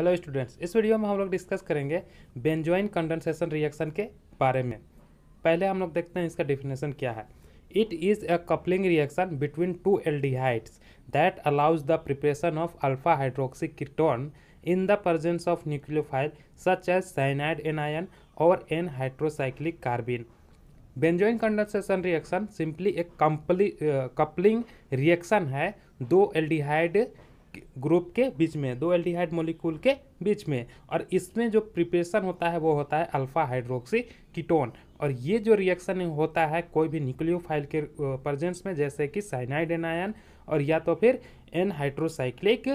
hello students इस video में हम लोग डिस्कस करेंगे बेंजोइन कंडेंसेशन रिएक्शन के बारे में पहले हम लोग देखते हैं इसका डिफिनेशन क्या है it is a coupling reaction between two aldehydes that allows the preparation of alpha hydroxy ketone in the presence of nucleophile such as cyanide anion और N hydrocyclic carbene benzoin condensation reaction simply एक coupling reaction है दो aldehyde group के बीच में दो aldehyde molecule के बीच में और इसमें जो प्रिपरेशन होता है वो होता है अल्फा हाइड्रोक्सी कीटोन और ये जो रिएक्शन होता है कोई भी न्यूक्लियोफाइल के प्रजेंस में जैसे कि साइनाइड एनायन और या तो फिर एन हाइड्रोसाइक्लिक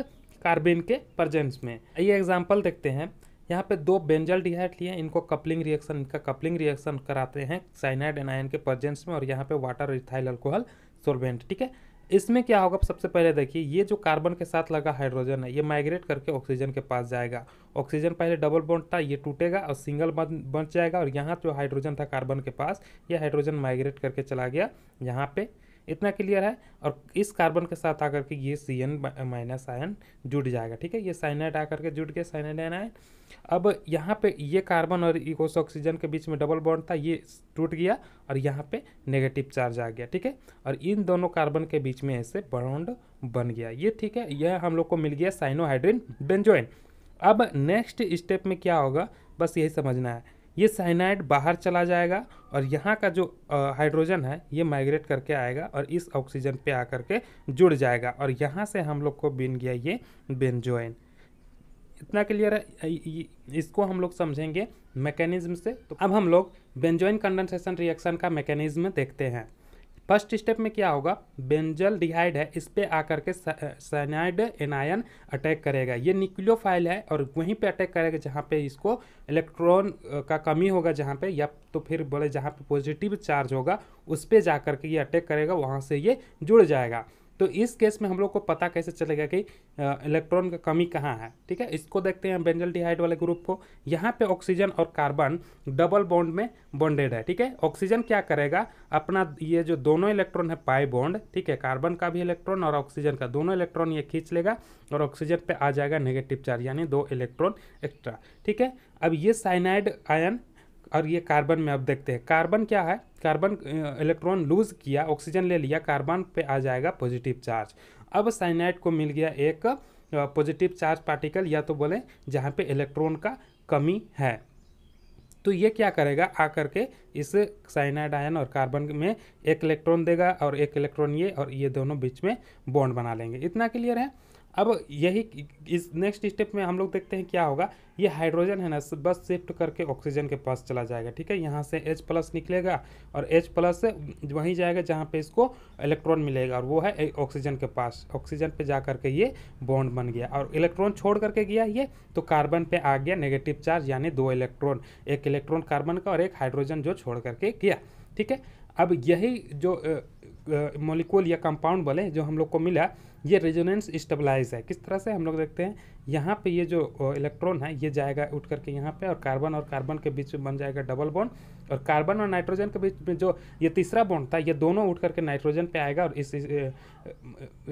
कार्बेन के प्रजेंस में ये एग्जाम्पल देखते हैं यहाँ पे दो बेंजल डिहाइट लिए इनको कपलिंग रिएक्शन इनका कपलिंग रिएक्शन कराते हैं साइनाइड एनायन के प्रजेंस में और यहाँ पे वाटर इथाइल अल्कोहल सोलवेंट ठीक है इसमें क्या होगा सबसे पहले देखिए ये जो कार्बन के साथ लगा हाइड्रोजन है ये माइग्रेट करके ऑक्सीजन के पास जाएगा ऑक्सीजन पहले डबल बॉन्ड था ये टूटेगा और सिंगल बन बन जाएगा और यहाँ जो हाइड्रोजन था कार्बन के पास ये हाइड्रोजन माइग्रेट करके चला गया यहाँ पे इतना क्लियर है और इस कार्बन के साथ आकर के ये सी एन माइनस आयन जुड़ जाएगा ठीक है ये साइनाइड आकर के जुड़ गया साइनाइड एन आयन अब यहाँ पे ये कार्बन और इकोस ऑक्सीजन के बीच में डबल बॉन्ड था ये टूट गया और यहाँ पे नेगेटिव चार्ज आ गया ठीक है और इन दोनों कार्बन के बीच में ऐसे बॉन्ड बन गया ये ठीक है यह हम लोग को मिल गया साइनोहाइड्रिन बेंजोइन अब नेक्स्ट स्टेप में क्या होगा बस यही समझना है ये साइनाइड बाहर चला जाएगा और यहाँ का जो हाइड्रोजन है ये माइग्रेट करके आएगा और इस ऑक्सीजन पे आकर के जुड़ जाएगा और यहाँ से हम लोग को बिन गया ये बेंजोइन इतना क्लियर है इसको हम लोग समझेंगे मैकेनिज्म से तो अब हम लोग बेंजोइन कंडेंसेशन रिएक्शन का मैकेनिज्म देखते हैं फर्स्ट स्टेप में क्या होगा बेंजल डिहाइड है इस पर आकर के साइनाइड एनायन अटैक करेगा ये न्यूक्लियोफाइल है और वहीं पे अटैक करेगा जहाँ पे इसको इलेक्ट्रॉन का कमी होगा जहाँ पे या तो फिर बोले जहाँ पे पॉजिटिव चार्ज होगा उस पर जा करके ये अटैक करेगा वहाँ से ये जुड़ जाएगा तो इस केस में हम लोग को पता कैसे चलेगा कि इलेक्ट्रॉन का कमी कहाँ है ठीक है इसको देखते हैं बेंजल डिहाइड वाले ग्रुप को यहाँ पे ऑक्सीजन और कार्बन डबल बॉन्ड में बॉन्डेड है ठीक है ऑक्सीजन क्या करेगा अपना ये जो दोनों इलेक्ट्रॉन है पाई बॉन्ड ठीक है कार्बन का भी इलेक्ट्रॉन और ऑक्सीजन का दोनों इलेक्ट्रॉन ये खींच लेगा और ऑक्सीजन पर आ जाएगा नेगेटिव चार्ज यानी दो इलेक्ट्रॉन एक्स्ट्रा ठीक है अब ये साइनाइड आयन और ये कार्बन में अब देखते हैं कार्बन क्या है कार्बन इलेक्ट्रॉन लूज किया ऑक्सीजन ले लिया कार्बन पे आ जाएगा पॉजिटिव चार्ज अब साइनाइड को मिल गया एक पॉजिटिव चार्ज पार्टिकल या तो बोले जहाँ पे इलेक्ट्रॉन का कमी है तो ये क्या करेगा आ करके इस साइनाइड आयन और कार्बन में एक इलेक्ट्रॉन देगा और एक इलेक्ट्रॉन ये और ये दोनों बीच में बॉन्ड बना लेंगे इतना क्लियर है अब यही इस नेक्स्ट स्टेप में हम लोग देखते हैं क्या होगा ये हाइड्रोजन है ना बस शिफ्ट करके ऑक्सीजन के पास चला जाएगा ठीक है यहाँ से H प्लस निकलेगा और H प्लस वहीं जाएगा जहाँ पे इसको इलेक्ट्रॉन मिलेगा और वो है ऑक्सीजन के पास ऑक्सीजन पे जा करके ये बॉन्ड बन गया और इलेक्ट्रॉन छोड़ करके गया ये तो कार्बन पर आ गया नेगेटिव चार्ज यानी दो इलेक्ट्रॉन एक इलेक्ट्रॉन कार्बन का और एक हाइड्रोजन जो छोड़ करके गया ठीक है अब यही जो मॉलिक्यूल या कंपाउंड बोले जो हम लोग को मिला ये रेजोनेंस स्टेबलाइज है किस तरह से हम लोग देखते हैं यहाँ पे ये जो इलेक्ट्रॉन है ये जाएगा उठ करके यहाँ पे और कार्बन और कार्बन के बीच में बन जाएगा डबल बॉन्ड और कार्बन और नाइट्रोजन के बीच में जो ये तीसरा बॉन्ड था ये दोनों उठ करके नाइट्रोजन पे आएगा और इस, इस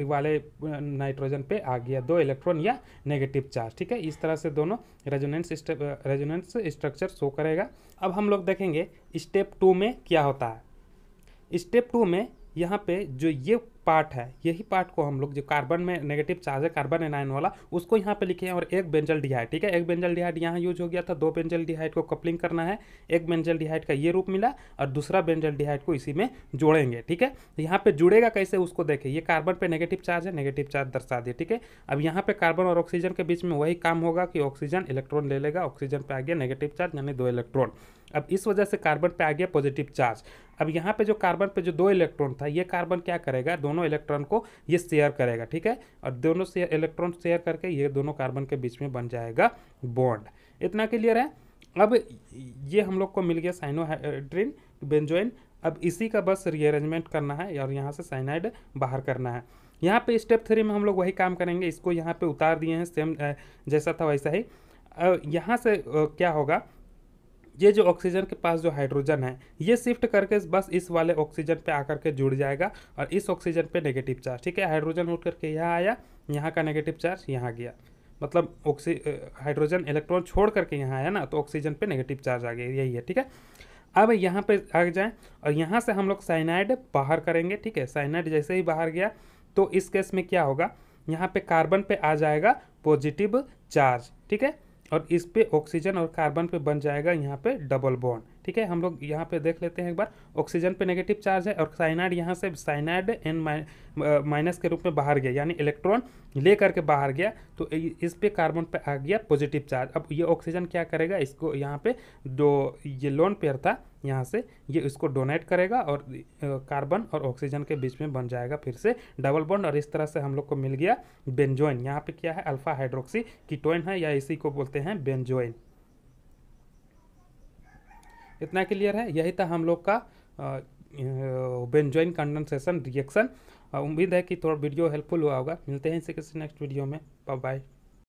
वाले नाइट्रोजन पे आ गया दो इलेक्ट्रॉन या नेगेटिव चार्ज ठीक है इस तरह से दोनों रेजोनेंस रेजोनेंस स्ट्रक्चर शो करेगा अब हम लोग देखेंगे स्टेप टू में क्या होता है स्टेप टू में यहाँ पे जो ये पार्ट है यही पार्ट को हम लोग जो कार्बन में नेगेटिव चार्ज है कार्बन एनायन वाला उसको यहाँ पे लिखे हैं और एक बेंजल डिहाइट ठीक है एक बेंजल डिहाइट यहाँ यूज हो गया था दो बेंजल डिहाइट को कपलिंग करना है एक बेंजल डिहाइट का ये रूप मिला और दूसरा बेंजल डिहाइट को इसी में जोड़ेंगे ठीक है तो यहाँ पे जुड़ेगा कैसे उसको देखें ये कार्बन पर नेगेटिव चार्ज है नेगेटिव चार्ज दर्शा दिए ठीक है अब यहाँ पे कार्बन और ऑक्सीजन के बीच में वही काम होगा कि ऑक्सीजन इलेक्ट्रॉन ले लेगा ऑक्सीजन पे आ गया नेगेटिव चार्ज यानी दो इलेक्ट्रॉन अब इस वजह से कार्बन पे आ गया पॉजिटिव चार्ज अब यहाँ पे जो कार्बन पे जो दो इलेक्ट्रॉन था ये कार्बन क्या करेगा दोनों दोनों इलेक्ट्रॉन को ये शेयर करेगा ठीक है और दोनों से इलेक्ट्रॉन शेयर करके ये दोनों कार्बन के बीच में बन जाएगा बॉन्ड इतना क्लियर है अब ये हम लोग को मिल गया साइनोहाइड्रिन बेंजोइन अब इसी का बस रीअरेंजमेंट करना है और यहाँ से साइनाइड बाहर करना है यहाँ पे स्टेप थ्री में हम लोग वही काम करेंगे इसको यहाँ पे उतार दिए हैं सेम जैसा था वैसा ही यहाँ से क्या होगा ये जो ऑक्सीजन के पास जो हाइड्रोजन है ये शिफ्ट करके बस इस वाले ऑक्सीजन पे आकर के जुड़ जाएगा और इस ऑक्सीजन पे नेगेटिव चार्ज ठीक है हाइड्रोजन उठ करके यहाँ आया यहाँ का नेगेटिव चार्ज यहाँ गया मतलब ऑक्सी हाइड्रोजन इलेक्ट्रॉन छोड़ करके यहाँ आया ना तो ऑक्सीजन पर नेगेटिव चार्ज आ गया यही है ठीक है अब यहाँ पर आ जाए और यहाँ से हम लोग साइनाइड बाहर करेंगे ठीक है साइनाइड जैसे ही बाहर गया तो इस केस में क्या होगा यहाँ पे कार्बन पे आ जाएगा पॉजिटिव चार्ज ठीक है और इस पे ऑक्सीजन और कार्बन पे बन जाएगा यहाँ पे डबल बॉन्ड ठीक है हम लोग यहाँ पे देख लेते हैं एक बार ऑक्सीजन पे नेगेटिव चार्ज है और साइनाइड यहाँ से साइनाइड एन माइनस के रूप में बाहर गया यानी इलेक्ट्रॉन ले करके बाहर गया तो इस पे कार्बन पे आ गया पॉजिटिव चार्ज अब ये ऑक्सीजन क्या करेगा इसको यहाँ पे दो ये लोन पेयर था यहाँ से ये इसको डोनेट करेगा और कार्बन और ऑक्सीजन के बीच में बन जाएगा फिर से डबल बॉन्ड और इस तरह से हम लोग को मिल गया बेंजोइन यहाँ पे क्या है अल्फा हाइड्रोक्सी कीटोइन है या इसी को बोलते हैं बेंजोइन इतना क्लियर है यही था हम लोग का बेंजोइन कंडेंसेशन रिएक्शन उम्मीद है कि थोड़ा वीडियो हेल्पफुल हुआ होगा मिलते हैं इसे किसी नेक्स्ट वीडियो में बाय बाय